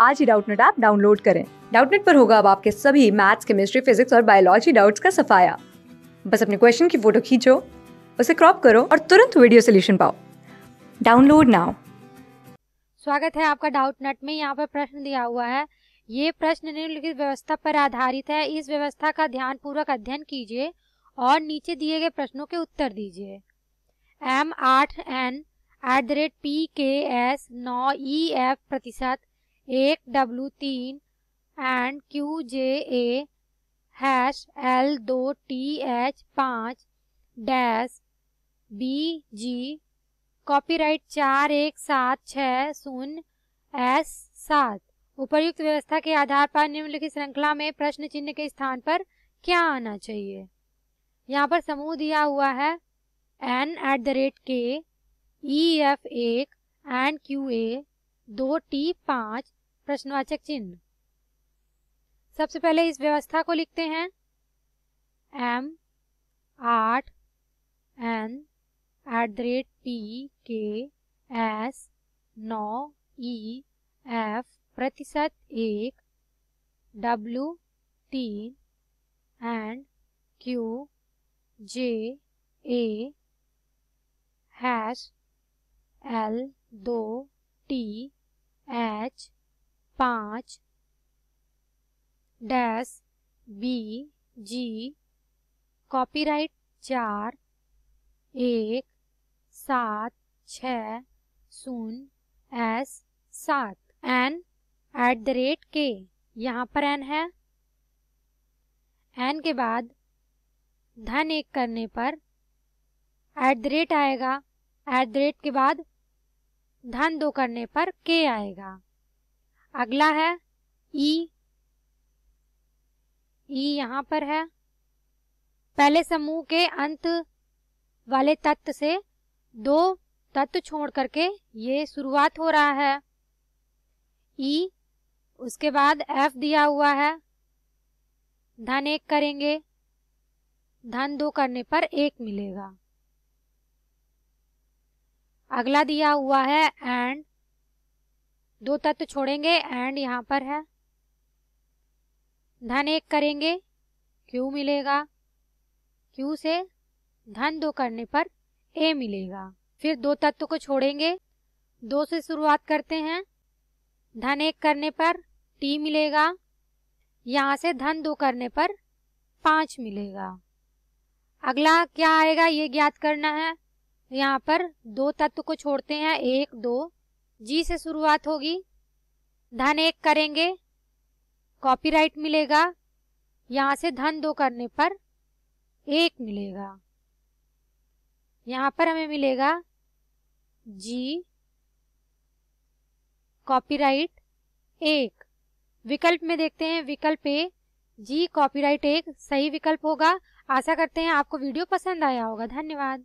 आज ही Doubtnut app download करें डाउटनेट पर होगा अब आपके सभी मैथ्स केमिस्ट्री फिजिक्स और बायोलॉजी डाउट्स का सफाया बस अपने क्वेश्चन की फोटो खींचो उसे क्रॉप करो और तुरंत वीडियो सोल्यूशन पाओ डाउनलोड नाउ स्वागत है आपका डाउटनेट में यहाँ पर प्रश्न दिया हुआ है ये प्रश्न निम्नलिखित व्यवस्था पर आधारित है इस व्यवस्था का ध्यान पूर्वक अध्ययन कीजिए और नीचे दिए गए प्रश्नों के उत्तर दीजिए एम आठ N at the rate P K S नौ ई e एफ प्रतिशत एक डब्लू तीन and Q J hash L दो टी एच पाँच डैश बी जी कॉपीराइट चार एक सात छः शून्य एस सात उपर्युक्त व्यवस्था के आधार पर निम्नलिखित श्रृंखला में प्रश्न चिन्ह के स्थान पर क्या आना चाहिए यहाँ पर समूह दिया हुआ है N at the rate K E F एक एंड क्यू ए दो टी पाँच प्रश्नवाचक चिन्ह सबसे पहले इस व्यवस्था को लिखते हैं एम आठ N at the rate P K S नौ ई e, एफ प्रतिशत एक डब्लू तीन and Q J A hash L दो टी एच पाँच डैश बी जी कॉपीराइट चार एक सात छ शून्य एस सात एन एट द रेट के यहाँ पर एन है एन के बाद धन एक करने पर एट द रेट आएगा एट द रेट के बाद धन दो करने पर के आएगा अगला है ई ई यहाँ पर है पहले समूह के अंत वाले तत्व से दो तत्व छोड़ करके ये शुरुआत हो रहा है ई उसके बाद एफ दिया हुआ है धन एक करेंगे धन दो करने पर एक मिलेगा अगला दिया हुआ है एंड दो तत्व छोड़ेंगे एंड यहाँ पर है धन एक करेंगे क्यू मिलेगा क्यू से धन दो करने पर ए मिलेगा फिर दो तत्व को छोड़ेंगे दो से शुरुआत करते हैं धन एक करने पर टी मिलेगा यहाँ से धन दो करने पर पाँच मिलेगा अगला क्या आएगा ये ज्ञात करना है यहाँ पर दो तत्व को छोड़ते हैं एक दो जी से शुरुआत होगी धन एक करेंगे कॉपीराइट मिलेगा यहाँ से धन दो करने पर एक मिलेगा यहाँ पर हमें मिलेगा जी कॉपीराइट एक विकल्प में देखते हैं विकल्प ए जी कॉपीराइट एक सही विकल्प होगा आशा करते हैं आपको वीडियो पसंद आया होगा धन्यवाद